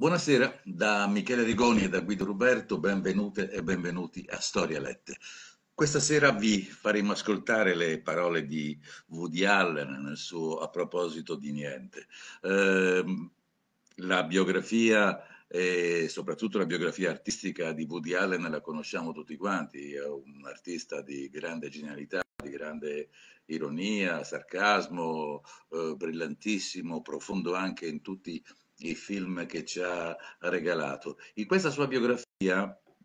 Buonasera da Michele Rigoni e da Guido Ruberto, benvenute e benvenuti a Storia Lette. Questa sera vi faremo ascoltare le parole di Woody Allen nel suo A proposito di niente. Ehm, la biografia e soprattutto la biografia artistica di Woody Allen la conosciamo tutti quanti, è un artista di grande genialità, di grande ironia, sarcasmo, eh, brillantissimo, profondo anche in tutti i i film che ci ha regalato. In questa sua biografia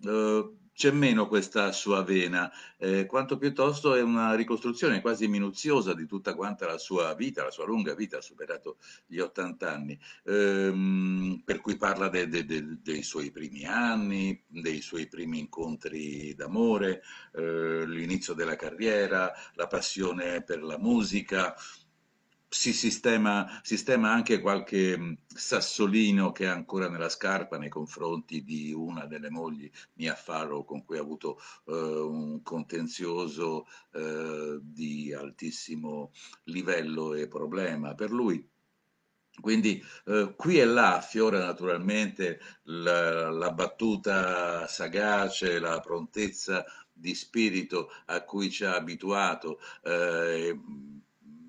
eh, c'è meno questa sua vena, eh, quanto piuttosto è una ricostruzione quasi minuziosa di tutta quanta la sua vita, la sua lunga vita, ha superato gli 80 anni, ehm, per cui parla de, de, de, dei suoi primi anni, dei suoi primi incontri d'amore, eh, l'inizio della carriera, la passione per la musica, si sistema, sistema, anche qualche sassolino che è ancora nella scarpa nei confronti di una delle mogli, Mia Farrow, con cui ha avuto eh, un contenzioso eh, di altissimo livello e problema. Per lui quindi eh, qui e là affiora naturalmente la, la, battuta sagace, la prontezza di spirito a cui ci ha abituato. Eh,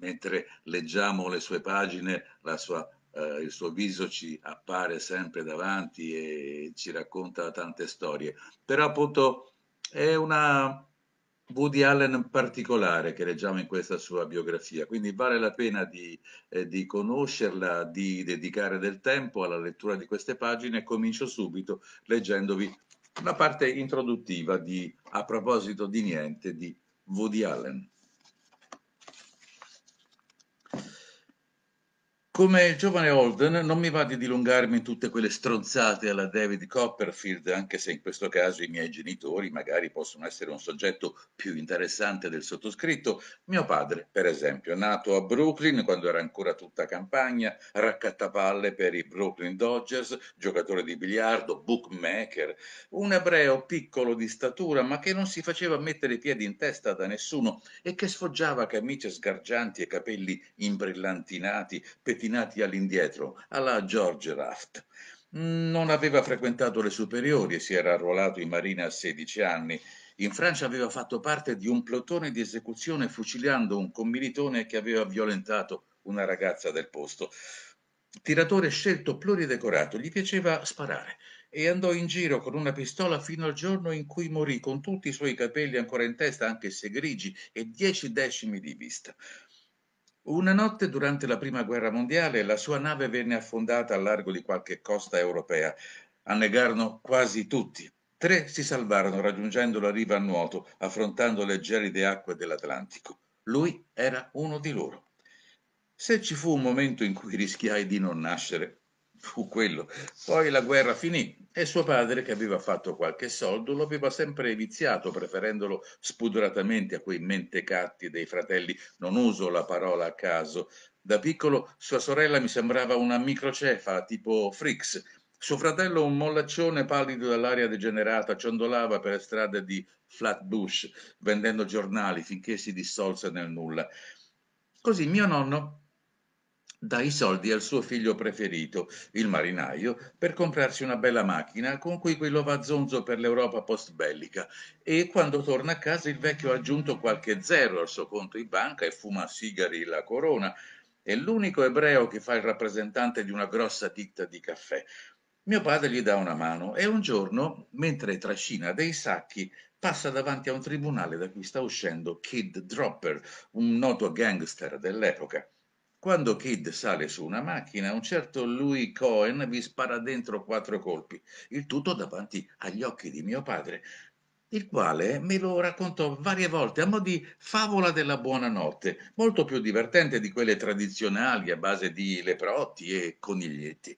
mentre leggiamo le sue pagine, sua, eh, il suo viso ci appare sempre davanti e ci racconta tante storie. Però appunto è una Woody Allen particolare che leggiamo in questa sua biografia, quindi vale la pena di, eh, di conoscerla, di dedicare del tempo alla lettura di queste pagine. Comincio subito leggendovi una parte introduttiva di A proposito di niente di Woody Allen. Come giovane Holden non mi va di dilungarmi in tutte quelle stronzate alla David Copperfield, anche se in questo caso i miei genitori magari possono essere un soggetto più interessante del sottoscritto. Mio padre, per esempio, nato a Brooklyn quando era ancora tutta campagna, raccattapalle per i Brooklyn Dodgers, giocatore di biliardo, bookmaker, un ebreo piccolo di statura ma che non si faceva mettere i piedi in testa da nessuno e che sfoggiava camicie sgargianti e capelli imbrillantinati, pettinati pettinati all'indietro, alla George Raft. Non aveva frequentato le superiori e si era arruolato in marina a 16 anni. In Francia aveva fatto parte di un plotone di esecuzione fucilando un commilitone che aveva violentato una ragazza del posto. Tiratore scelto pluridecorato, gli piaceva sparare e andò in giro con una pistola fino al giorno in cui morì con tutti i suoi capelli ancora in testa, anche se grigi, e dieci decimi di vista. Una notte durante la Prima Guerra Mondiale la sua nave venne affondata al largo di qualche costa europea. Annegarono quasi tutti. Tre si salvarono raggiungendo la riva a nuoto, affrontando le gelide acque dell'Atlantico. Lui era uno di loro. Se ci fu un momento in cui rischiai di non nascere, fu quello. Poi la guerra finì e suo padre, che aveva fatto qualche soldo, lo aveva sempre viziato, preferendolo spudoratamente a quei mentecatti dei fratelli. Non uso la parola a caso. Da piccolo sua sorella mi sembrava una microcefa, tipo Frix. Suo fratello, un mollaccione pallido dall'aria degenerata, ciondolava per le strade di Flatbush, vendendo giornali finché si dissolse nel nulla. Così mio nonno, dà i soldi al suo figlio preferito, il marinaio, per comprarsi una bella macchina con cui quello va zonzo per l'Europa post-bellica e quando torna a casa il vecchio ha aggiunto qualche zero al suo conto in banca e fuma sigari la corona. È l'unico ebreo che fa il rappresentante di una grossa ditta di caffè. Mio padre gli dà una mano e un giorno, mentre trascina dei sacchi, passa davanti a un tribunale da cui sta uscendo Kid Dropper, un noto gangster dell'epoca. Quando Kid sale su una macchina, un certo Louis Cohen vi spara dentro quattro colpi, il tutto davanti agli occhi di mio padre, il quale me lo raccontò varie volte a mo' di favola della buonanotte, molto più divertente di quelle tradizionali a base di leprotti e coniglietti.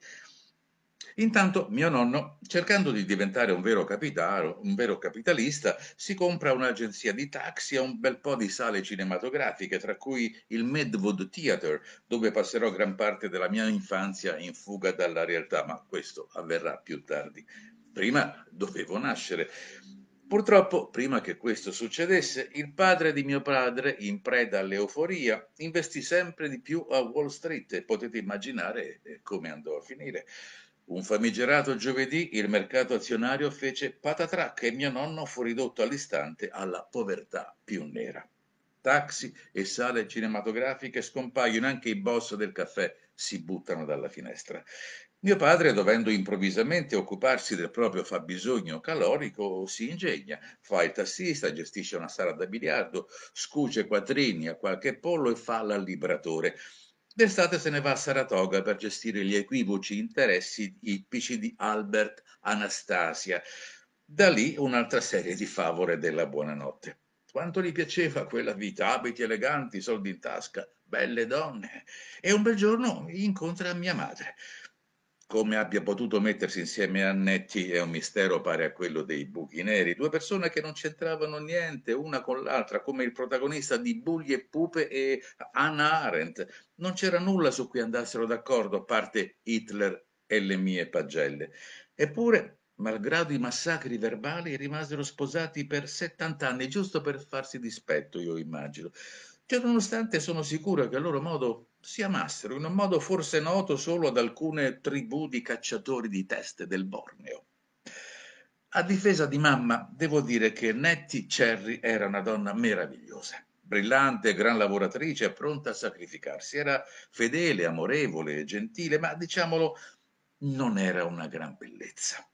Intanto mio nonno, cercando di diventare un vero, capitaro, un vero capitalista, si compra un'agenzia di taxi e un bel po' di sale cinematografiche, tra cui il Medwood Theater, dove passerò gran parte della mia infanzia in fuga dalla realtà, ma questo avverrà più tardi. Prima dovevo nascere. Purtroppo, prima che questo succedesse, il padre di mio padre, in preda all'euforia, investì sempre di più a Wall Street e potete immaginare eh, come andò a finire. Un famigerato giovedì il mercato azionario fece patatrac e mio nonno fu ridotto all'istante alla povertà più nera. Taxi e sale cinematografiche scompaiono, anche i boss del caffè si buttano dalla finestra. Mio padre, dovendo improvvisamente occuparsi del proprio fabbisogno calorico, si ingegna, fa il tassista, gestisce una sala da biliardo, scuce quattrini a qualche pollo e fa l'allibratore. D'estate se ne va a Saratoga per gestire gli equivoci interessi ippici di Albert Anastasia. Da lì un'altra serie di favore della buonanotte. Quanto gli piaceva quella vita, abiti eleganti, soldi in tasca, belle donne. E un bel giorno incontra mia madre come abbia potuto mettersi insieme a Annetti è un mistero pari a quello dei buchi neri, due persone che non c'entravano niente una con l'altra, come il protagonista di Bulli e Pupe e Anna Arendt. Non c'era nulla su cui andassero d'accordo, a parte Hitler e le mie pagelle. Eppure, malgrado i massacri verbali, rimasero sposati per 70 anni, giusto per farsi dispetto, io immagino. Ciononostante sono sicuro che a loro modo si amassero in un modo forse noto solo ad alcune tribù di cacciatori di teste del Borneo. A difesa di mamma, devo dire che Nettie Cherry era una donna meravigliosa, brillante, gran lavoratrice, pronta a sacrificarsi. Era fedele, amorevole, gentile, ma diciamolo, non era una gran bellezza.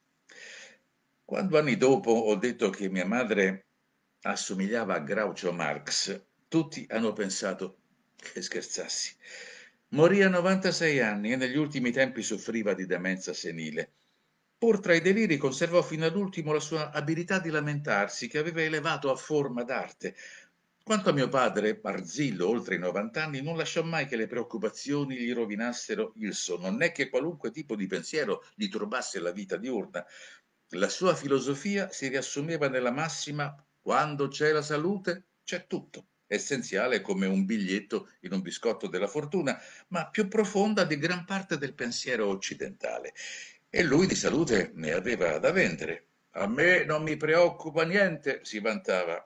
Quando anni dopo ho detto che mia madre assomigliava a Groucho Marx, tutti hanno pensato che scherzassi. Morì a 96 anni e negli ultimi tempi soffriva di demenza senile. Pur tra i deliri conservò fino all'ultimo la sua abilità di lamentarsi che aveva elevato a forma d'arte. Quanto a mio padre, Barzillo, oltre i 90 anni, non lasciò mai che le preoccupazioni gli rovinassero il sonno, né che qualunque tipo di pensiero gli turbasse la vita diurna. La sua filosofia si riassumeva nella massima quando c'è la salute, c'è tutto essenziale come un biglietto in un biscotto della fortuna, ma più profonda di gran parte del pensiero occidentale. E lui di salute ne aveva da vendere. A me non mi preoccupa niente, si vantava.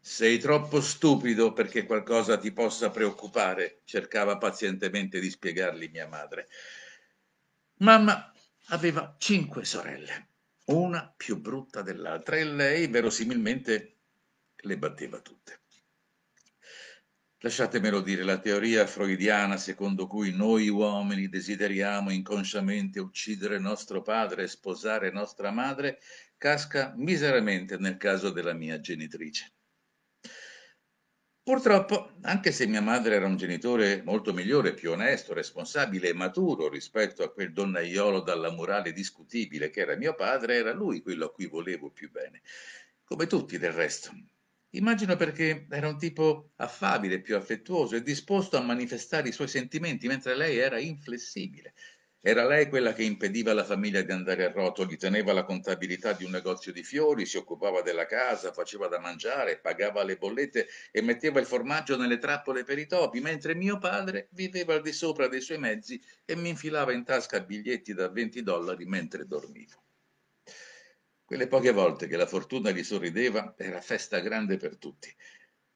Sei troppo stupido perché qualcosa ti possa preoccupare, cercava pazientemente di spiegargli mia madre. Mamma aveva cinque sorelle, una più brutta dell'altra, e lei verosimilmente le batteva tutte. Lasciatemelo dire, la teoria freudiana secondo cui noi uomini desideriamo inconsciamente uccidere nostro padre e sposare nostra madre casca miseramente nel caso della mia genitrice. Purtroppo, anche se mia madre era un genitore molto migliore, più onesto, responsabile e maturo rispetto a quel donnaiolo dalla morale discutibile che era mio padre, era lui quello a cui volevo più bene, come tutti del resto. Immagino perché era un tipo affabile, più affettuoso e disposto a manifestare i suoi sentimenti, mentre lei era inflessibile. Era lei quella che impediva alla famiglia di andare a rotoli, teneva la contabilità di un negozio di fiori, si occupava della casa, faceva da mangiare, pagava le bollette e metteva il formaggio nelle trappole per i topi, mentre mio padre viveva al di sopra dei suoi mezzi e mi infilava in tasca biglietti da 20 dollari mentre dormivo. Quelle poche volte che la fortuna gli sorrideva era festa grande per tutti.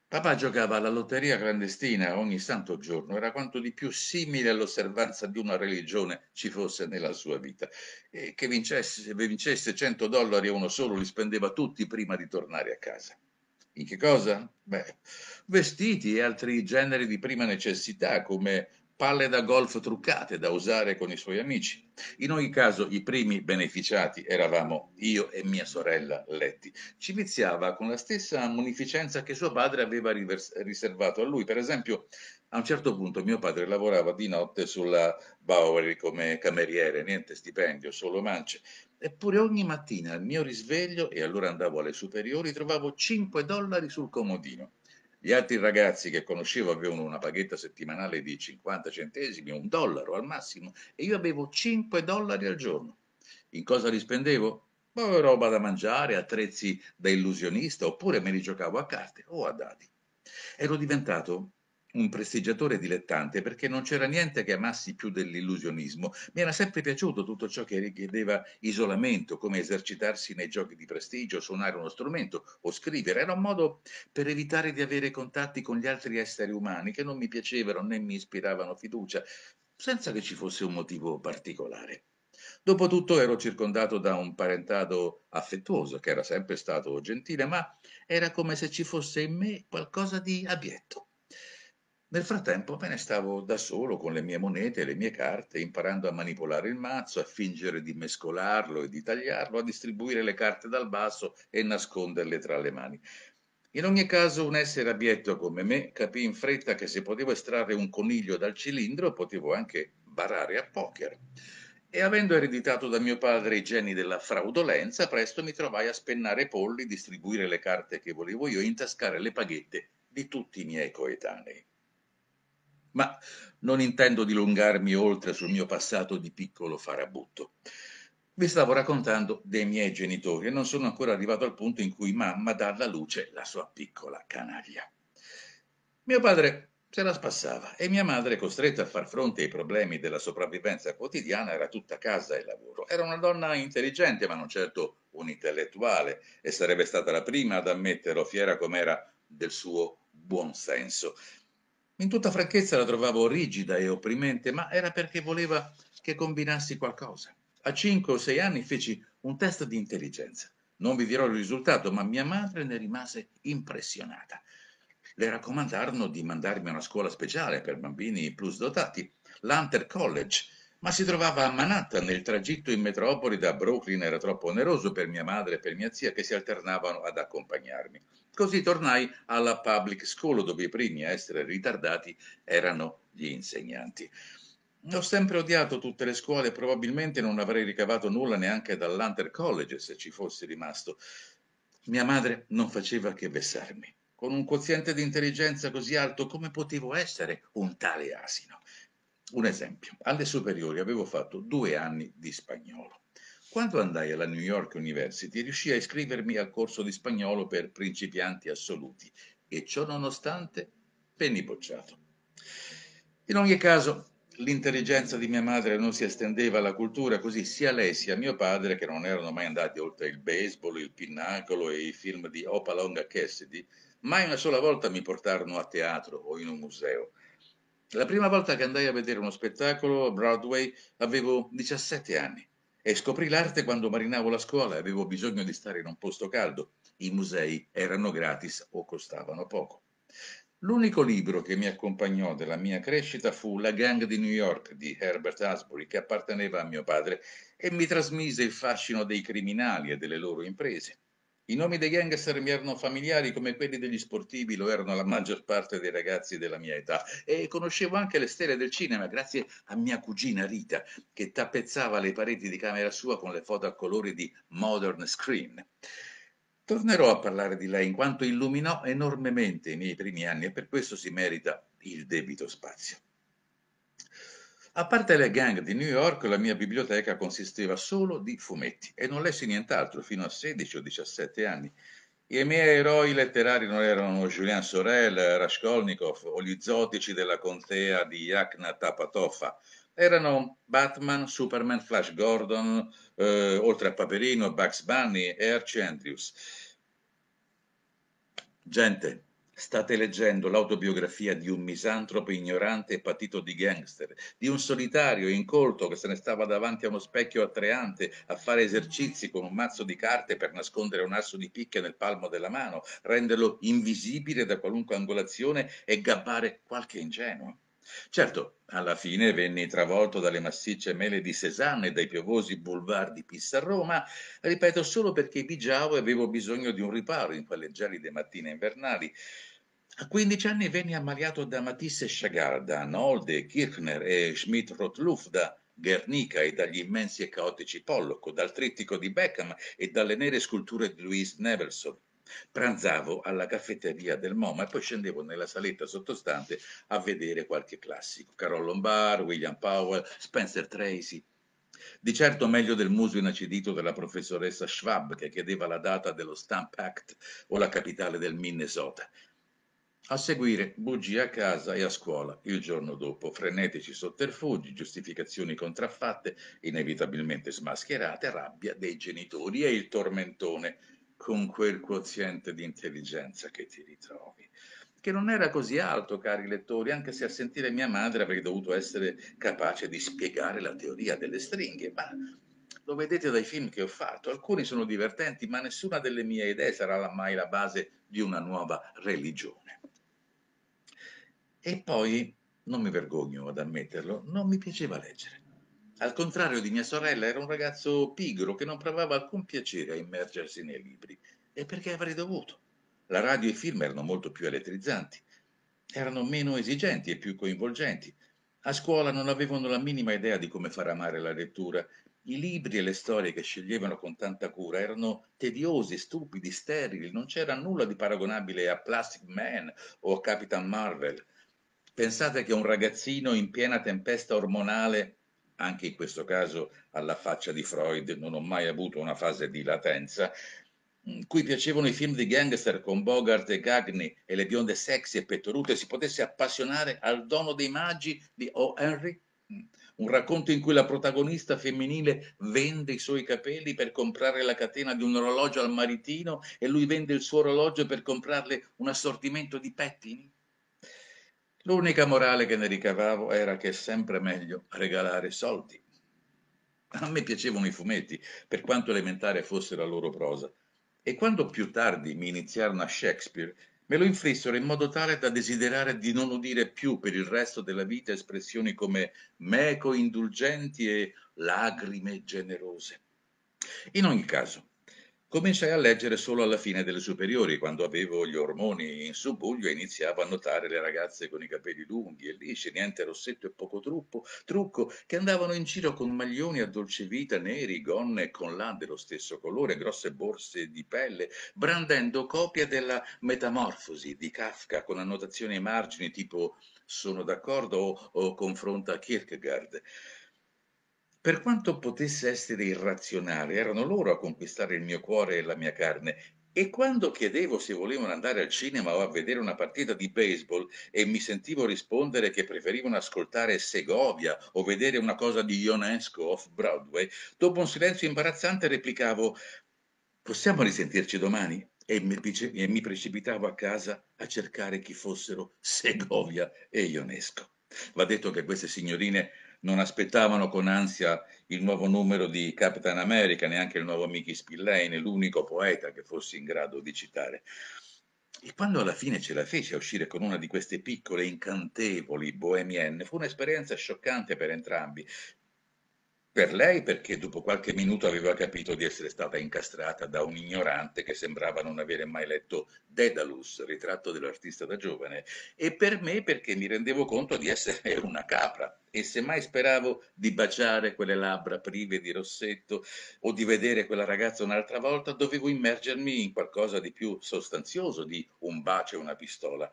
Papà giocava alla lotteria clandestina ogni santo giorno, era quanto di più simile all'osservanza di una religione ci fosse nella sua vita. E che vincesse, vincesse 100 dollari e uno solo li spendeva tutti prima di tornare a casa. In che cosa? Beh, vestiti e altri generi di prima necessità come palle da golf truccate da usare con i suoi amici. In ogni caso, i primi beneficiati eravamo io e mia sorella Letti. Ci viziava con la stessa munificenza che suo padre aveva rivers- riservato a lui. Per esempio, a un certo punto mio padre lavorava di notte sulla Bowery come cameriere, niente stipendio, solo mance. Eppure ogni mattina al mio risveglio, e allora andavo alle superiori, trovavo 5 dollari sul comodino. Gli altri ragazzi che conoscevo avevano una paghetta settimanale di 50 centesimi, un dollaro al massimo, e io avevo 5 dollari al giorno. In cosa li spendevo? Poi boh, roba da mangiare, attrezzi da illusionista, oppure me li giocavo a carte o a dadi. Ero diventato un prestigiatore dilettante perché non c'era niente che amassi più dell'illusionismo. Mi era sempre piaciuto tutto ciò che richiedeva isolamento, come esercitarsi nei giochi di prestigio, suonare uno strumento o scrivere. Era un modo per evitare di avere contatti con gli altri esseri umani che non mi piacevano né mi ispiravano fiducia, senza che ci fosse un motivo particolare. Dopotutto ero circondato da un parentado affettuoso, che era sempre stato gentile, ma era come se ci fosse in me qualcosa di abietto. Nel frattempo me ne stavo da solo con le mie monete e le mie carte, imparando a manipolare il mazzo, a fingere di mescolarlo e di tagliarlo, a distribuire le carte dal basso e nasconderle tra le mani. In ogni caso, un essere abietto come me capì in fretta che se potevo estrarre un coniglio dal cilindro, potevo anche barare a poker. E avendo ereditato da mio padre i geni della fraudolenza, presto mi trovai a spennare polli, distribuire le carte che volevo io e intascare le paghette di tutti i miei coetanei ma non intendo dilungarmi oltre sul mio passato di piccolo farabutto. Vi stavo raccontando dei miei genitori e non sono ancora arrivato al punto in cui mamma dà alla luce la sua piccola canaglia. Mio padre se la spassava e mia madre, costretta a far fronte ai problemi della sopravvivenza quotidiana, era tutta casa e lavoro. Era una donna intelligente, ma non certo un intellettuale, e sarebbe stata la prima ad ammetterlo, fiera com'era del suo buon senso. In tutta franchezza la trovavo rigida e opprimente, ma era perché voleva che combinassi qualcosa. A 5 o 6 anni feci un test di intelligenza. Non vi dirò il risultato, ma mia madre ne rimase impressionata. Le raccomandarono di mandarmi a una scuola speciale per bambini plus dotati, l'Hunter College, ma si trovava a Manhattan il tragitto in metropoli da Brooklyn era troppo oneroso per mia madre e per mia zia che si alternavano ad accompagnarmi. Così tornai alla public school dove i primi a essere ritardati erano gli insegnanti. Ho sempre odiato tutte le scuole e probabilmente non avrei ricavato nulla neanche dall'Hunter College se ci fossi rimasto. Mia madre non faceva che vessarmi. Con un quoziente di intelligenza così alto, come potevo essere un tale asino? Un esempio. Alle superiori avevo fatto due anni di spagnolo. Quando andai alla New York University riuscì a iscrivermi al corso di spagnolo per principianti assoluti e ciò nonostante venni bocciato. In ogni caso, l'intelligenza di mia madre non si estendeva alla cultura, così sia lei sia mio padre, che non erano mai andati oltre il baseball, il pinnacolo e i film di Opalonga Cassidy, mai una sola volta mi portarono a teatro o in un museo. La prima volta che andai a vedere uno spettacolo a Broadway avevo 17 anni. E scoprì l'arte quando marinavo la scuola e avevo bisogno di stare in un posto caldo. I musei erano gratis o costavano poco. L'unico libro che mi accompagnò della mia crescita fu La gang di New York di Herbert Asbury, che apparteneva a mio padre e mi trasmise il fascino dei criminali e delle loro imprese. I nomi dei gangster mi erano familiari come quelli degli sportivi, lo erano la maggior parte dei ragazzi della mia età e conoscevo anche le stelle del cinema grazie a mia cugina Rita che tappezzava le pareti di camera sua con le foto a colori di Modern Screen. Tornerò a parlare di lei in quanto illuminò enormemente i miei primi anni e per questo si merita il debito spazio. A parte le gang di New York, la mia biblioteca consisteva solo di fumetti e non lessi nient'altro fino a 16 o 17 anni. I miei eroi letterari non erano Julien Sorel, Raskolnikov o gli zotici della contea di Yakna Tapatofa. Erano Batman, Superman, Flash Gordon, eh, oltre a Paperino, Bugs Bunny e Archie Andrews. Gente, State leggendo l'autobiografia di un misantropo ignorante e patito di gangster, di un solitario incolto che se ne stava davanti a uno specchio atreante a fare esercizi con un mazzo di carte per nascondere un asso di picche nel palmo della mano, renderlo invisibile da qualunque angolazione e gabbare qualche ingenuo. Certo, alla fine venni travolto dalle massicce mele di Cézanne e dai piovosi boulevard di Pissarroma, ripeto solo perché bigiavo e avevo bisogno di un riparo in quelle gelide mattine invernali. A 15 anni venni ammaliato da Matisse Chagall, da Nolde, Kirchner e Schmidt-Rottluff, da Guernica e dagli immensi e caotici Pollock, dal trittico di Beckham e dalle nere sculture di Louise Nevelson. Pranzavo alla caffetteria del MoMA e poi scendevo nella saletta sottostante a vedere qualche classico. Carol Lombard, William Powell, Spencer Tracy. Di certo meglio del muso inacidito della professoressa Schwab che chiedeva la data dello Stamp Act o la capitale del Minnesota. A seguire, bugie a casa e a scuola, il giorno dopo, frenetici sotterfugi, giustificazioni contraffatte, inevitabilmente smascherate, rabbia dei genitori e il tormentone con quel quoziente di intelligenza che ti ritrovi che non era così alto, cari lettori, anche se a sentire mia madre avrei dovuto essere capace di spiegare la teoria delle stringhe, ma lo vedete dai film che ho fatto, alcuni sono divertenti, ma nessuna delle mie idee sarà mai la base di una nuova religione. E poi, non mi vergogno ad ammetterlo, non mi piaceva leggere. Al contrario di mia sorella, era un ragazzo pigro che non provava alcun piacere a immergersi nei libri. E perché avrei dovuto? La radio e i film erano molto più elettrizzanti, erano meno esigenti e più coinvolgenti. A scuola non avevano la minima idea di come far amare la lettura. I libri e le storie che sceglievano con tanta cura erano tediosi, stupidi, sterili, non c'era nulla di paragonabile a Plastic Man o a Capitan Marvel. Pensate che un ragazzino in piena tempesta ormonale anche in questo caso alla faccia di Freud non ho mai avuto una fase di latenza, cui mm, piacevano i film di gangster con Bogart e Gagni e le bionde sexy e pettorute, si potesse appassionare al dono dei magi di O. Henry? Mm. Un racconto in cui la protagonista femminile vende i suoi capelli per comprare la catena di un orologio al maritino e lui vende il suo orologio per comprarle un assortimento di pettini? L'unica morale che ne ricavavo era che è sempre meglio regalare soldi. A me piacevano i fumetti, per quanto elementare fosse la loro prosa, e quando più tardi mi iniziarono a Shakespeare, me lo inflissero in modo tale da desiderare di non udire più per il resto della vita espressioni come meco indulgenti e lagrime generose. In ogni caso, Cominciai a leggere solo alla fine delle superiori, quando avevo gli ormoni in subbuglio e iniziavo a notare le ragazze con i capelli lunghi e lisci, niente rossetto e poco trucco, trucco che andavano in giro con maglioni a dolce vita, neri, gonne con là dello stesso colore, grosse borse di pelle, brandendo copia della Metamorfosi di Kafka con annotazioni ai margini tipo sono d'accordo o, o confronta Kierkegaard. Per quanto potesse essere irrazionale, erano loro a conquistare il mio cuore e la mia carne. E quando chiedevo se volevano andare al cinema o a vedere una partita di baseball e mi sentivo rispondere che preferivano ascoltare Segovia o vedere una cosa di Ionesco off Broadway, dopo un silenzio imbarazzante replicavo possiamo risentirci domani? E mi, e mi precipitavo a casa a cercare chi fossero Segovia e Ionesco. Va detto che queste signorine non aspettavano con ansia il nuovo numero di Capitan America, neanche il nuovo Mickey Spillane, l'unico poeta che fossi in grado di citare. E quando alla fine ce la fece a uscire con una di queste piccole, incantevoli bohemienne, fu un'esperienza scioccante per entrambi. Per lei perché dopo qualche minuto aveva capito di essere stata incastrata da un ignorante che sembrava non avere mai letto Daedalus, ritratto dell'artista da giovane, e per me perché mi rendevo conto di essere una capra e semmai speravo di baciare quelle labbra prive di rossetto o di vedere quella ragazza un'altra volta, dovevo immergermi in qualcosa di più sostanzioso di un bacio e una pistola.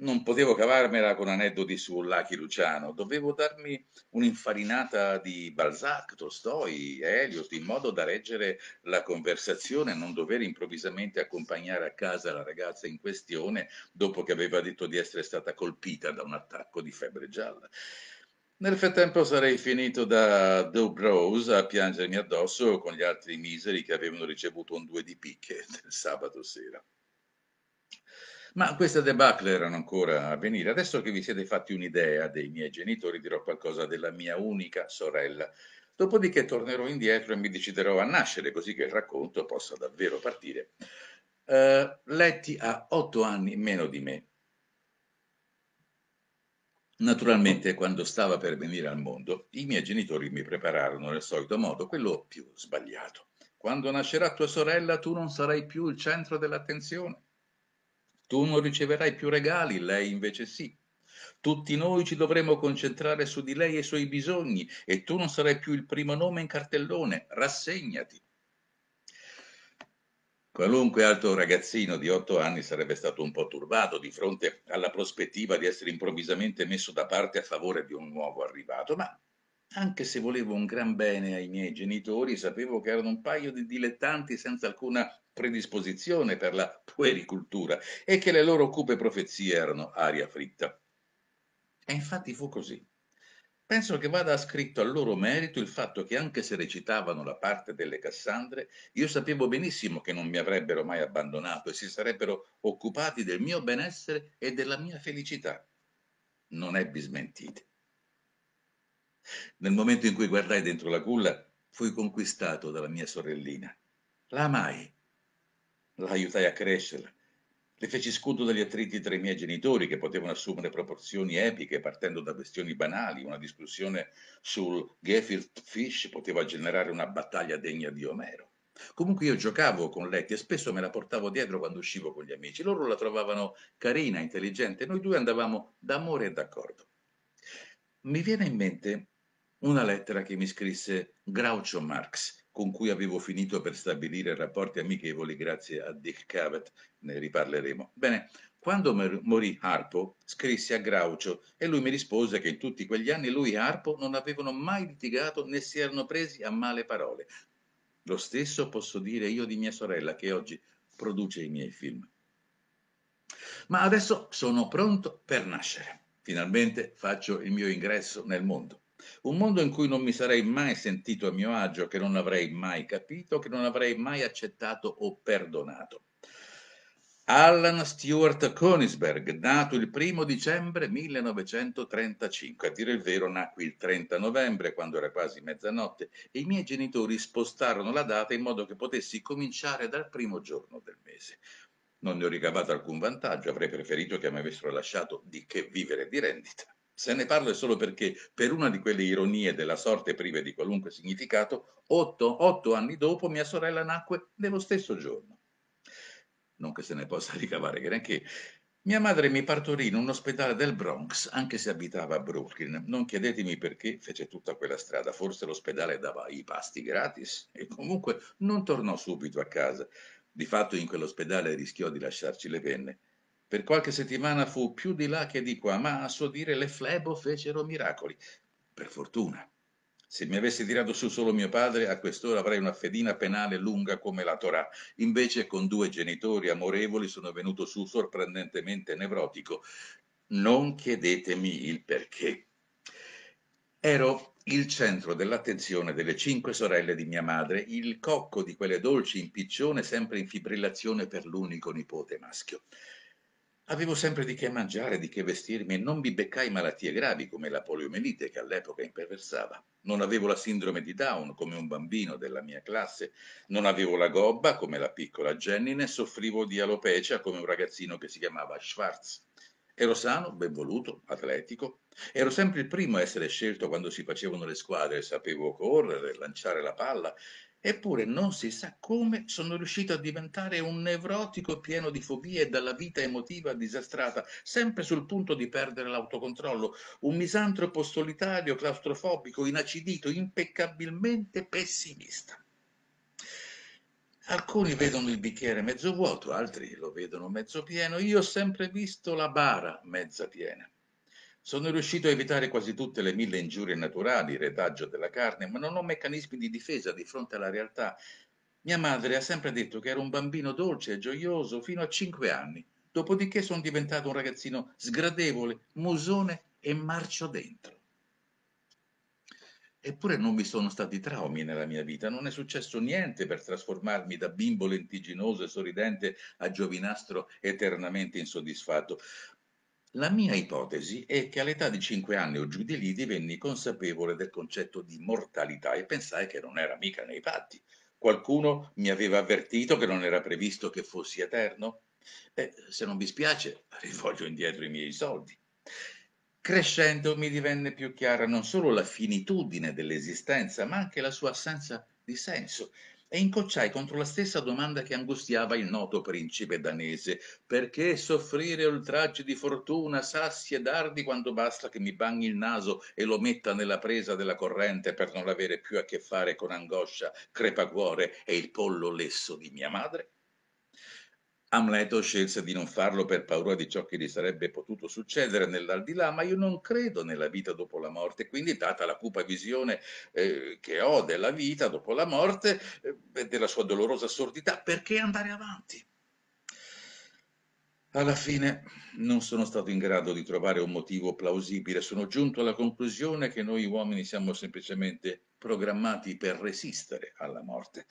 Non potevo cavarmela con aneddoti su Lucky Luciano, dovevo darmi un'infarinata di Balzac, Tolstoi, Eliot, in modo da reggere la conversazione e non dover improvvisamente accompagnare a casa la ragazza in questione dopo che aveva detto di essere stata colpita da un attacco di febbre gialla. Nel frattempo sarei finito da Dubrose a piangermi addosso con gli altri miseri che avevano ricevuto un due di picche del sabato sera. Ma queste debacle erano ancora a venire. Adesso che vi siete fatti un'idea dei miei genitori, dirò qualcosa della mia unica sorella. Dopodiché tornerò indietro e mi deciderò a nascere, così che il racconto possa davvero partire. Uh, Letti ha otto anni meno di me Naturalmente, quando stava per venire al mondo, i miei genitori mi prepararono nel solito modo, quello più sbagliato. Quando nascerà tua sorella, tu non sarai più il centro dell'attenzione. Tu non riceverai più regali, lei invece sì. Tutti noi ci dovremo concentrare su di lei e i suoi bisogni e tu non sarai più il primo nome in cartellone. Rassegnati. Qualunque altro ragazzino di otto anni sarebbe stato un po' turbato di fronte alla prospettiva di essere improvvisamente messo da parte a favore di un nuovo arrivato, ma anche se volevo un gran bene ai miei genitori, sapevo che erano un paio di dilettanti senza alcuna predisposizione per la puericultura e che le loro cupe profezie erano aria fritta. E infatti fu così. Penso che vada ascritto al loro merito il fatto che anche se recitavano la parte delle Cassandre, io sapevo benissimo che non mi avrebbero mai abbandonato e si sarebbero occupati del mio benessere e della mia felicità. Non ebbi smentite. Nel momento in cui guardai dentro la culla, fui conquistato dalla mia sorellina. La amai, la aiutai a crescerla, le feci scudo dagli attriti tra i miei genitori, che potevano assumere proporzioni epiche partendo da questioni banali. Una discussione sul Gefilt Fish poteva generare una battaglia degna di Omero. Comunque io giocavo con Letty e spesso me la portavo dietro quando uscivo con gli amici. Loro la trovavano carina, intelligente, noi due andavamo d'amore e d'accordo. Mi viene in mente una lettera che mi scrisse Groucho Marx con cui avevo finito per stabilire rapporti amichevoli grazie a Dick Cavett, ne riparleremo. Bene, quando morì Harpo, scrissi a Graucio e lui mi rispose che in tutti quegli anni lui e Harpo non avevano mai litigato né si erano presi a male parole. Lo stesso posso dire io di mia sorella che oggi produce i miei film. Ma adesso sono pronto per nascere. Finalmente faccio il mio ingresso nel mondo. Un mondo in cui non mi sarei mai sentito a mio agio, che non avrei mai capito, che non avrei mai accettato o perdonato. Alan Stewart Konigsberg, nato il primo dicembre 1935, a dire il vero nacque il 30 novembre, quando era quasi mezzanotte, e i miei genitori spostarono la data in modo che potessi cominciare dal primo giorno del mese. Non ne ho ricavato alcun vantaggio, avrei preferito che mi avessero lasciato di che vivere di rendita. Se ne parlo è solo perché, per una di quelle ironie della sorte prive di qualunque significato, otto, otto anni dopo mia sorella nacque nello stesso giorno. Non che se ne possa ricavare granché. Mia madre mi partorì in un ospedale del Bronx, anche se abitava a Brooklyn. Non chiedetemi perché fece tutta quella strada, forse l'ospedale dava i pasti gratis e comunque non tornò subito a casa. Di fatto in quell'ospedale rischiò di lasciarci le penne. Per qualche settimana fu più di là che di qua, ma a suo dire le flebo fecero miracoli. Per fortuna. Se mi avessi tirato su solo mio padre, a quest'ora avrei una fedina penale lunga come la Torah. Invece, con due genitori amorevoli, sono venuto su sorprendentemente nevrotico. Non chiedetemi il perché. Ero il centro dell'attenzione delle cinque sorelle di mia madre, il cocco di quelle dolci in piccione sempre in fibrillazione per l'unico nipote maschio. Avevo sempre di che mangiare, di che vestirmi e non mi beccai malattie gravi come la poliomielite che all'epoca imperversava. Non avevo la sindrome di Down come un bambino della mia classe, non avevo la gobba come la piccola Jenny, né soffrivo di alopecia come un ragazzino che si chiamava Schwartz. Ero sano, ben voluto, atletico. Ero sempre il primo a essere scelto quando si facevano le squadre. Sapevo correre, lanciare la palla Eppure non si sa come sono riuscito a diventare un nevrotico pieno di fobie dalla vita emotiva disastrata, sempre sul punto di perdere l'autocontrollo, un misantropo solitario, claustrofobico, inacidito, impeccabilmente pessimista. Alcuni vedono il bicchiere mezzo vuoto, altri lo vedono mezzo pieno. Io ho sempre visto la bara mezza piena. Sono riuscito a evitare quasi tutte le mille ingiurie naturali, retaggio della carne, ma non ho meccanismi di difesa di fronte alla realtà. Mia madre ha sempre detto che ero un bambino dolce e gioioso fino a cinque anni, dopodiché sono diventato un ragazzino sgradevole, musone e marcio dentro. Eppure non vi sono stati traumi nella mia vita, non è successo niente per trasformarmi da bimbo lentiginoso e sorridente a giovinastro eternamente insoddisfatto. La mia ipotesi è che all'età di 5 anni o giù di lì divenni consapevole del concetto di mortalità e pensai che non era mica nei patti. Qualcuno mi aveva avvertito che non era previsto che fossi eterno? Beh, se non vi spiace, rivolgo indietro i miei soldi. Crescendo mi divenne più chiara non solo la finitudine dell'esistenza, ma anche la sua assenza di senso e incocciai contro la stessa domanda che angustiava il noto principe danese. Perché soffrire oltraggi di fortuna, sassi e dardi quando basta che mi bagni il naso e lo metta nella presa della corrente per non avere più a che fare con angoscia, crepacuore e il pollo lesso di mia madre? Amleto scelse di non farlo per paura di ciò che gli sarebbe potuto succedere nell'aldilà, ma io non credo nella vita dopo la morte, quindi data la cupa visione eh, che ho della vita dopo la morte eh, e eh, della sua dolorosa sordità, perché andare avanti? Alla fine non sono stato in grado di trovare un motivo plausibile, sono giunto alla conclusione che noi uomini siamo semplicemente programmati per resistere alla morte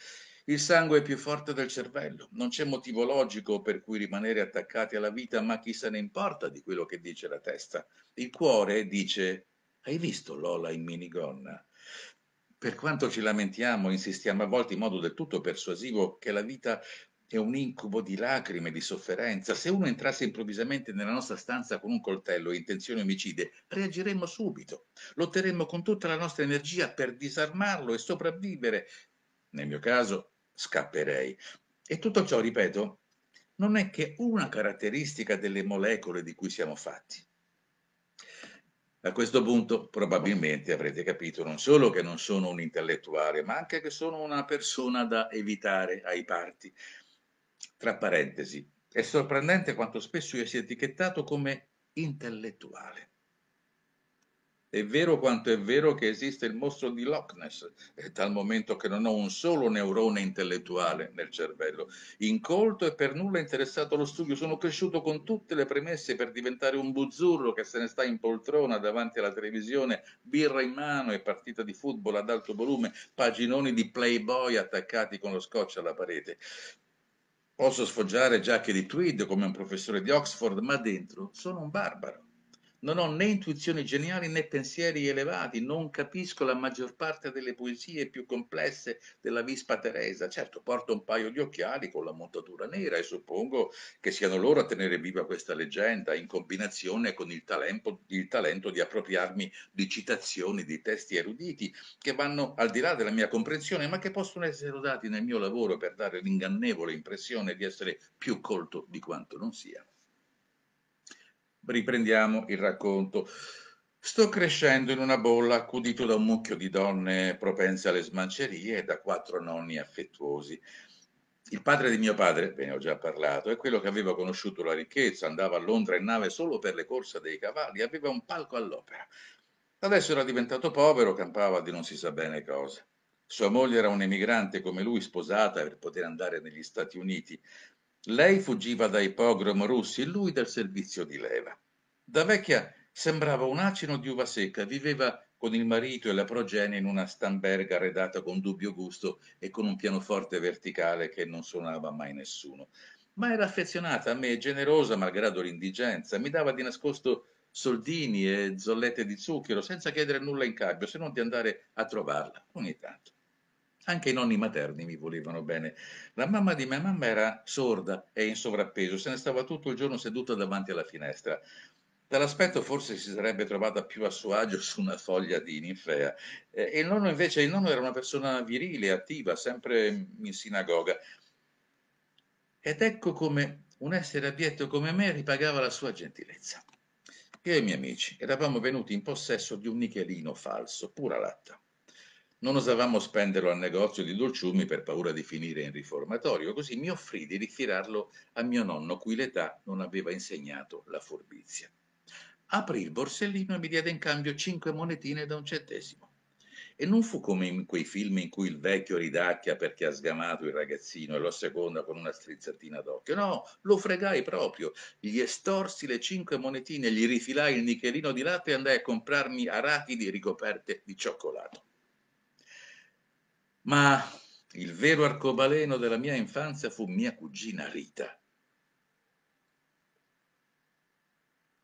il sangue è più forte del cervello, non c'è motivo logico per cui rimanere attaccati alla vita, ma chi se ne importa di quello che dice la testa. Il cuore dice, hai visto Lola in minigonna? Per quanto ci lamentiamo, insistiamo a volte in modo del tutto persuasivo che la vita è un incubo di lacrime, di sofferenza. Se uno entrasse improvvisamente nella nostra stanza con un coltello e intenzioni omicide, reagiremmo subito. Lotteremmo con tutta la nostra energia per disarmarlo e sopravvivere. Nel mio caso, scapperei. E tutto ciò, ripeto, non è che una caratteristica delle molecole di cui siamo fatti. A questo punto probabilmente avrete capito non solo che non sono un intellettuale, ma anche che sono una persona da evitare ai parti. Tra parentesi, è sorprendente quanto spesso io sia etichettato come intellettuale. È vero quanto è vero che esiste il mostro di Loch Ness, dal momento che non ho un solo neurone intellettuale nel cervello. Incolto e per nulla interessato allo studio, sono cresciuto con tutte le premesse per diventare un buzzurro che se ne sta in poltrona davanti alla televisione, birra in mano e partita di football ad alto volume, paginoni di Playboy attaccati con lo scotch alla parete. Posso sfoggiare giacche di tweed come un professore di Oxford, ma dentro sono un barbaro. Non ho né intuizioni geniali né pensieri elevati, non capisco la maggior parte delle poesie più complesse della Vispa Teresa. Certo, porto un paio di occhiali con la montatura nera e suppongo che siano loro a tenere viva questa leggenda, in combinazione con il talento, il talento di appropriarmi di citazioni, di testi eruditi, che vanno al di là della mia comprensione, ma che possono essere usati nel mio lavoro per dare l'ingannevole impressione di essere più colto di quanto non sia riprendiamo il racconto. Sto crescendo in una bolla accudito da un mucchio di donne propense alle smancerie e da quattro nonni affettuosi. Il padre di mio padre, ve ne ho già parlato, è quello che aveva conosciuto la ricchezza, andava a Londra in nave solo per le corse dei cavalli, aveva un palco all'opera. Adesso era diventato povero, campava di non si sa bene cosa. Sua moglie era un emigrante come lui, sposata per poter andare negli Stati Uniti. Lei fuggiva dai pogrom russi, lui dal servizio di leva. Da vecchia sembrava un acino di uva secca, viveva con il marito e la progenie in una stamberga arredata con dubbio gusto e con un pianoforte verticale che non suonava mai nessuno. Ma era affezionata a me, generosa malgrado l'indigenza, mi dava di nascosto soldini e zollette di zucchero senza chiedere nulla in cambio se non di andare a trovarla ogni tanto. Anche i nonni materni mi volevano bene. La mamma di mia mamma era sorda e in sovrappeso, se ne stava tutto il giorno seduta davanti alla finestra. Dall'aspetto forse si sarebbe trovata più a suo agio su una foglia di ninfea. E il nonno invece, il nonno era una persona virile, attiva, sempre in sinagoga. Ed ecco come un essere abietto come me ripagava la sua gentilezza. Io e i miei amici eravamo venuti in possesso di un nichelino falso, pura latta. Non osavamo spenderlo al negozio di dolciumi per paura di finire in riformatorio, così mi offrì di ritirarlo a mio nonno, cui l'età non aveva insegnato la furbizia. Aprì il borsellino e mi diede in cambio cinque monetine da un centesimo. E non fu come in quei film in cui il vecchio ridacchia perché ha sgamato il ragazzino e lo asseconda con una strizzatina d'occhio. No, lo fregai proprio. Gli estorsi le cinque monetine, gli rifilai il nichelino di latte e andai a comprarmi arachidi ricoperte di cioccolato ma il vero arcobaleno della mia infanzia fu mia cugina Rita.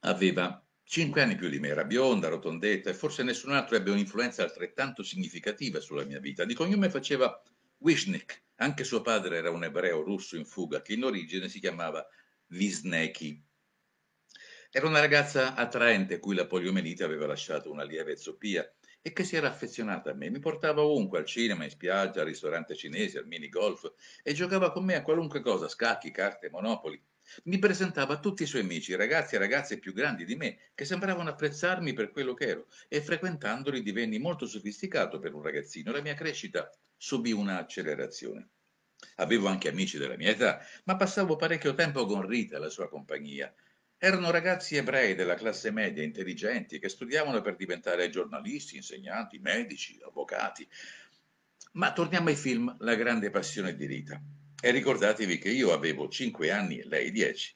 Aveva cinque anni più di me, era bionda, rotondetta e forse nessun altro ebbe un'influenza altrettanto significativa sulla mia vita. Di cognome faceva Wishnik, anche suo padre era un ebreo russo in fuga che in origine si chiamava Visneki. Era una ragazza attraente cui la poliomelite aveva lasciato una lieve zoppia e che si era affezionata a me. Mi portava ovunque, al cinema, in spiaggia, al ristorante cinese, al minigolf e giocava con me a qualunque cosa, scacchi, carte, monopoli. Mi presentava a tutti i suoi amici, ragazzi e ragazze più grandi di me, che sembravano apprezzarmi per quello che ero, e frequentandoli divenni molto sofisticato per un ragazzino. La mia crescita subì un'accelerazione. Avevo anche amici della mia età, ma passavo parecchio tempo con Rita, la sua compagnia, erano ragazzi ebrei della classe media, intelligenti, che studiavano per diventare giornalisti, insegnanti, medici, avvocati. Ma torniamo ai film La grande passione di Rita. E ricordatevi che io avevo 5 anni e lei 10.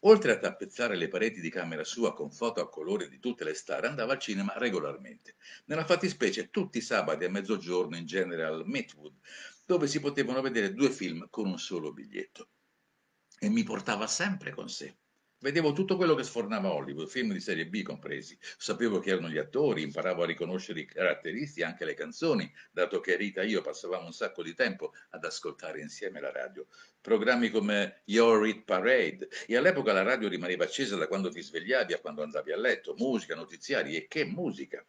Oltre a tappezzare le pareti di camera sua con foto a colore di tutte le star, andava al cinema regolarmente. Nella fattispecie tutti i sabati a mezzogiorno in genere al Midwood, dove si potevano vedere due film con un solo biglietto. E mi portava sempre con sé. Vedevo tutto quello che sfornava Hollywood, film di serie B compresi. Sapevo chi erano gli attori, imparavo a riconoscere i caratteristi e anche le canzoni, dato che Rita e io passavamo un sacco di tempo ad ascoltare insieme la radio. Programmi come Your Hit Parade. E all'epoca la radio rimaneva accesa da quando ti svegliavi a quando andavi a letto. Musica, notiziari e che musica!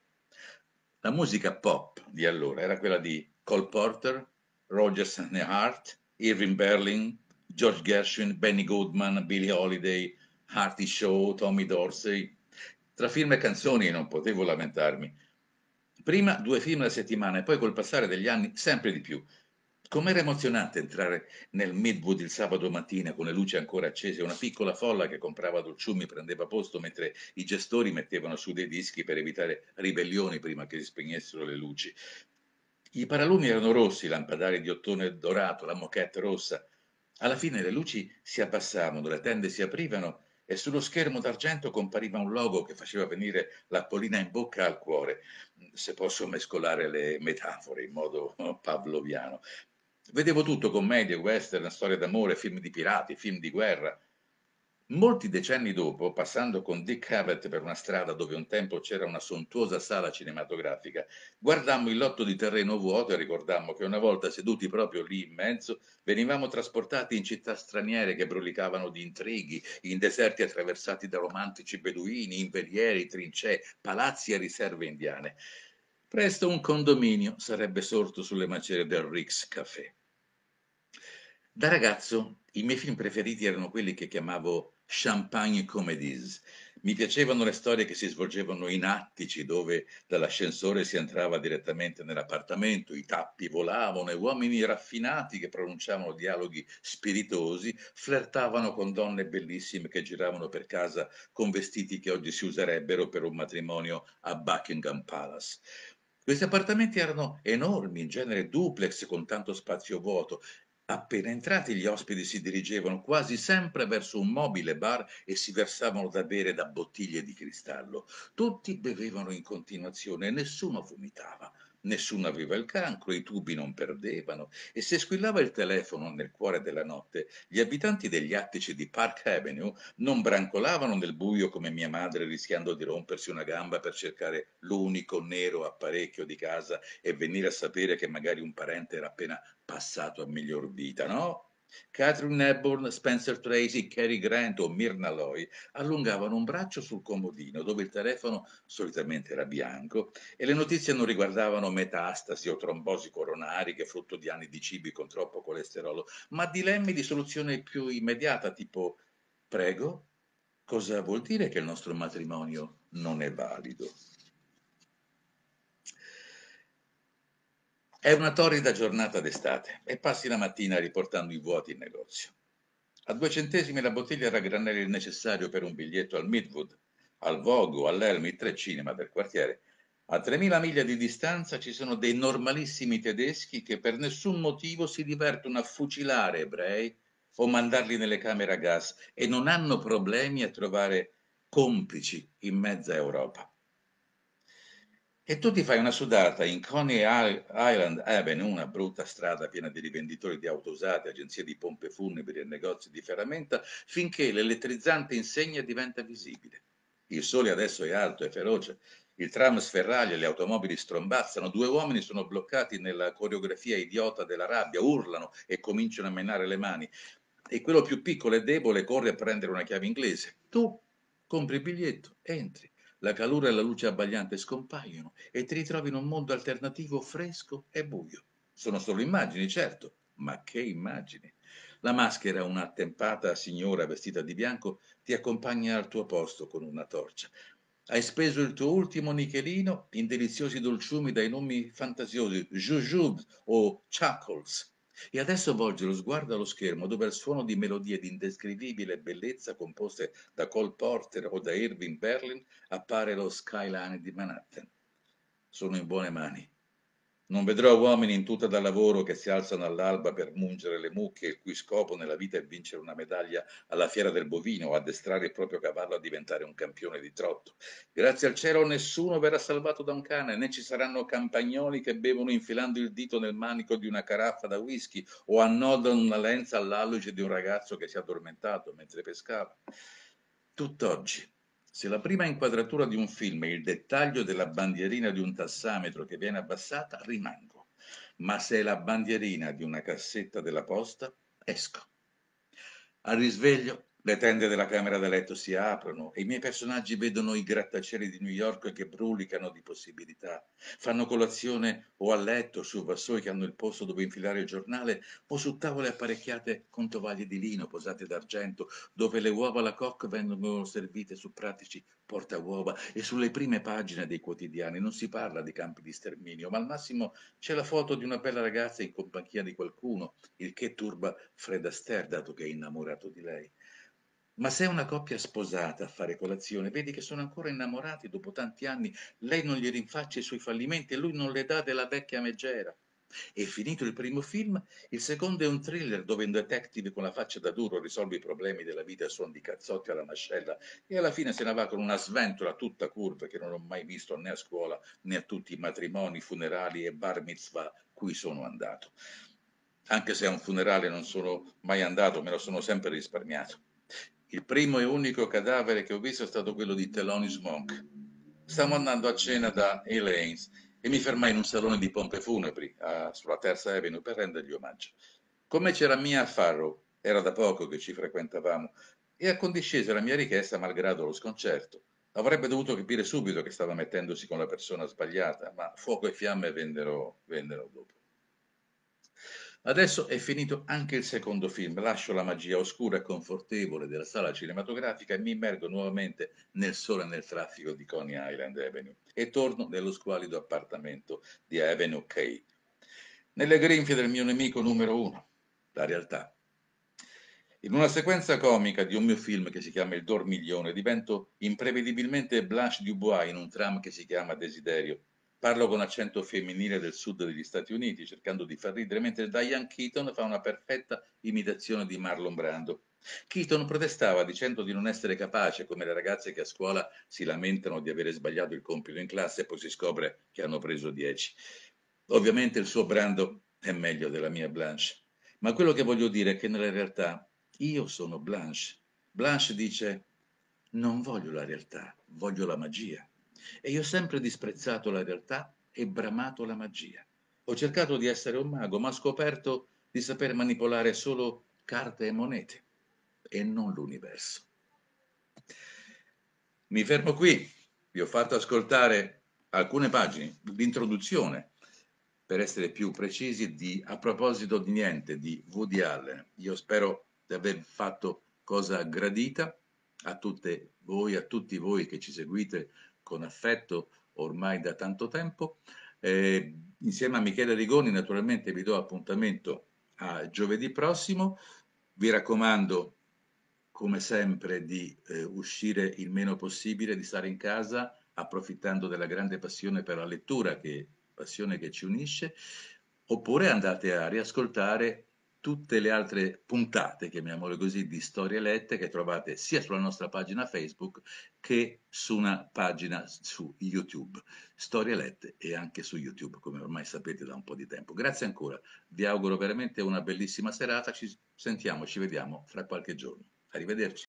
La musica pop di allora era quella di Cole Porter, Rogers and the Heart, Irving Berlin, George Gershwin, Benny Goodman, Billie Holiday, Hardy Show, Tommy Dorsey. Tra film e canzoni non potevo lamentarmi. Prima due film alla settimana e poi col passare degli anni sempre di più. Com'era emozionante entrare nel Midwood il sabato mattina con le luci ancora accese, e una piccola folla che comprava dolciumi prendeva posto mentre i gestori mettevano su dei dischi per evitare ribellioni prima che si spegnessero le luci. I paralumi erano rossi, i lampadari di ottone dorato, la moquette rossa. Alla fine le luci si abbassavano, le tende si aprivano e sullo schermo d'argento compariva un logo che faceva venire l'appolina in bocca al cuore, mm, se posso mescolare le metafore in modo oh, pavloviano. Vedevo tutto, commedie, western, storia d'amore, film di pirati, film di guerra, Molti decenni dopo, passando con Dick Cavett per una strada dove un tempo c'era una sontuosa sala cinematografica, guardammo il lotto di terreno vuoto e ricordammo che una volta seduti proprio lì in mezzo, venivamo trasportati in città straniere che brulicavano di intrighi, in deserti attraversati da romantici beduini, in inverieri, trincee, palazzi e riserve indiane. Presto un condominio sarebbe sorto sulle macerie del Rix Café. Da ragazzo i miei film preferiti erano quelli che chiamavo champagne comedies. Mi piacevano le storie che si svolgevano in attici dove dall'ascensore si entrava direttamente nell'appartamento, i tappi volavano e uomini raffinati che pronunciavano dialoghi spiritosi flirtavano con donne bellissime che giravano per casa con vestiti che oggi si userebbero per un matrimonio a Buckingham Palace. Questi appartamenti erano enormi, in genere duplex con tanto spazio vuoto, Appena entrati gli ospiti si dirigevano quasi sempre verso un mobile bar e si versavano da bere da bottiglie di cristallo. Tutti bevevano in continuazione e nessuno vomitava. Nessuno aveva il cancro, i tubi non perdevano e se squillava il telefono nel cuore della notte, gli abitanti degli attici di Park Avenue non brancolavano nel buio come mia madre rischiando di rompersi una gamba per cercare l'unico nero apparecchio di casa e venire a sapere che magari un parente era appena passato a miglior vita, no? Catherine Hepburn, Spencer Tracy, Cary Grant o Mirna Loy allungavano un braccio sul comodino dove il telefono solitamente era bianco e le notizie non riguardavano metastasi o trombosi coronari che frutto di anni di cibi con troppo colesterolo, ma dilemmi di soluzione più immediata tipo prego, cosa vuol dire che il nostro matrimonio non è valido? È una torrida giornata d'estate e passi la mattina riportando i vuoti in negozio. A due centesimi la bottiglia raggranella il necessario per un biglietto al Midwood, al Vogue, all'Elmi, tre cinema del quartiere. A 3.000 miglia di distanza ci sono dei normalissimi tedeschi che per nessun motivo si divertono a fucilare ebrei o mandarli nelle camere a gas e non hanno problemi a trovare complici in mezza Europa e tu ti fai una sudata in Coney Island Avenue, eh, una brutta strada piena di rivenditori di auto usate, agenzie di pompe funebri e negozi di ferramenta, finché l'elettrizzante insegna diventa visibile. Il sole adesso è alto e feroce, il tram sferraglia, le automobili strombazzano, due uomini sono bloccati nella coreografia idiota della rabbia, urlano e cominciano a menare le mani. E quello più piccolo e debole corre a prendere una chiave inglese. Tu compri il biglietto, entri, la calura e la luce abbagliante scompaiono e ti ritrovi in un mondo alternativo fresco e buio. Sono solo immagini, certo, ma che immagini! La maschera, attempata signora vestita di bianco, ti accompagna al tuo posto con una torcia. Hai speso il tuo ultimo nichelino in deliziosi dolciumi dai nomi fantasiosi Jujubes o Chuckles. E adesso volge lo sguardo allo schermo dove al suono di melodie di indescrivibile bellezza composte da Cole Porter o da Irving Berlin appare lo skyline di Manhattan. Sono in buone mani. Non vedrò uomini in tuta da lavoro che si alzano all'alba per mungere le mucche, il cui scopo nella vita è vincere una medaglia alla fiera del bovino o addestrare il proprio cavallo a diventare un campione di trotto. Grazie al cielo nessuno verrà salvato da un cane, né ci saranno campagnoli che bevono infilando il dito nel manico di una caraffa da whisky o annodano una lenza all'alluce di un ragazzo che si è addormentato mentre pescava. Tutt'oggi se la prima inquadratura di un film è il dettaglio della bandierina di un tassametro che viene abbassata, rimango. Ma se è la bandierina di una cassetta della posta, esco. Al risveglio le tende della camera da letto si aprono e i miei personaggi vedono i grattacieli di New York che brulicano di possibilità. Fanno colazione o a letto su vassoi che hanno il posto dove infilare il giornale o su tavole apparecchiate con tovaglie di lino posate d'argento dove le uova alla coque vengono servite su pratici porta uova e sulle prime pagine dei quotidiani non si parla di campi di sterminio, ma al massimo c'è la foto di una bella ragazza in compagnia di qualcuno, il che turba Fred Astaire dato che è innamorato di lei. Ma se è una coppia sposata a fare colazione, vedi che sono ancora innamorati dopo tanti anni, lei non gli rinfaccia i suoi fallimenti e lui non le dà della vecchia megera. E finito il primo film, il secondo è un thriller dove un detective con la faccia da duro risolve i problemi della vita a suon di cazzotti alla mascella e alla fine se ne va con una sventola tutta curva che non ho mai visto né a scuola né a tutti i matrimoni, funerali e bar mitzvah cui sono andato. Anche se a un funerale non sono mai andato, me lo sono sempre risparmiato. Il primo e unico cadavere che ho visto è stato quello di Thelonious Monk. Stavo andando a cena da Elaine's e mi fermai in un salone di pompe funebri a, sulla terza Avenue per rendergli omaggio. Con me c'era Mia Farrow, era da poco che ci frequentavamo, e accondiscese alla mia richiesta malgrado lo sconcerto. Avrebbe dovuto capire subito che stava mettendosi con la persona sbagliata, ma fuoco e fiamme vennero, dopo. Adesso è finito anche il secondo film, lascio la magia oscura e confortevole della sala cinematografica e mi immergo nuovamente nel sole e nel traffico di Coney Island Avenue e torno nello squalido appartamento di Avenue K, nelle grinfie del mio nemico numero uno, la realtà. In una sequenza comica di un mio film che si chiama Il Dormiglione divento imprevedibilmente Blanche Dubois in un tram che si chiama Desiderio Parlo con accento femminile del sud degli Stati Uniti, cercando di far ridere, mentre Diane Keaton fa una perfetta imitazione di Marlon Brando. Keaton protestava dicendo di non essere capace, come le ragazze che a scuola si lamentano di avere sbagliato il compito in classe e poi si scopre che hanno preso 10. Ovviamente il suo Brando è meglio della mia Blanche, ma quello che voglio dire è che nella realtà io sono Blanche. Blanche dice non voglio la realtà, voglio la magia. E io ho sempre disprezzato la realtà e bramato la magia. Ho cercato di essere un mago, ma ho scoperto di saper manipolare solo carte e monete e non l'universo. Mi fermo qui, vi ho fatto ascoltare alcune pagine, l'introduzione, per essere più precisi, di A proposito di niente di Woody Allen. Io spero di aver fatto cosa gradita a tutte voi, a tutti voi che ci seguite con affetto ormai da tanto tempo. Eh, insieme a Michele Rigoni naturalmente vi do appuntamento a giovedì prossimo. Vi raccomando come sempre di eh, uscire il meno possibile, di stare in casa approfittando della grande passione per la lettura, che passione che ci unisce, oppure andate a riascoltare tutte le altre puntate, chiamiamole così, di Storie Lette che trovate sia sulla nostra pagina Facebook che su una pagina su YouTube. Storie Lette e anche su YouTube, come ormai sapete da un po' di tempo. Grazie ancora, vi auguro veramente una bellissima serata, ci sentiamo, ci vediamo fra qualche giorno. Arrivederci.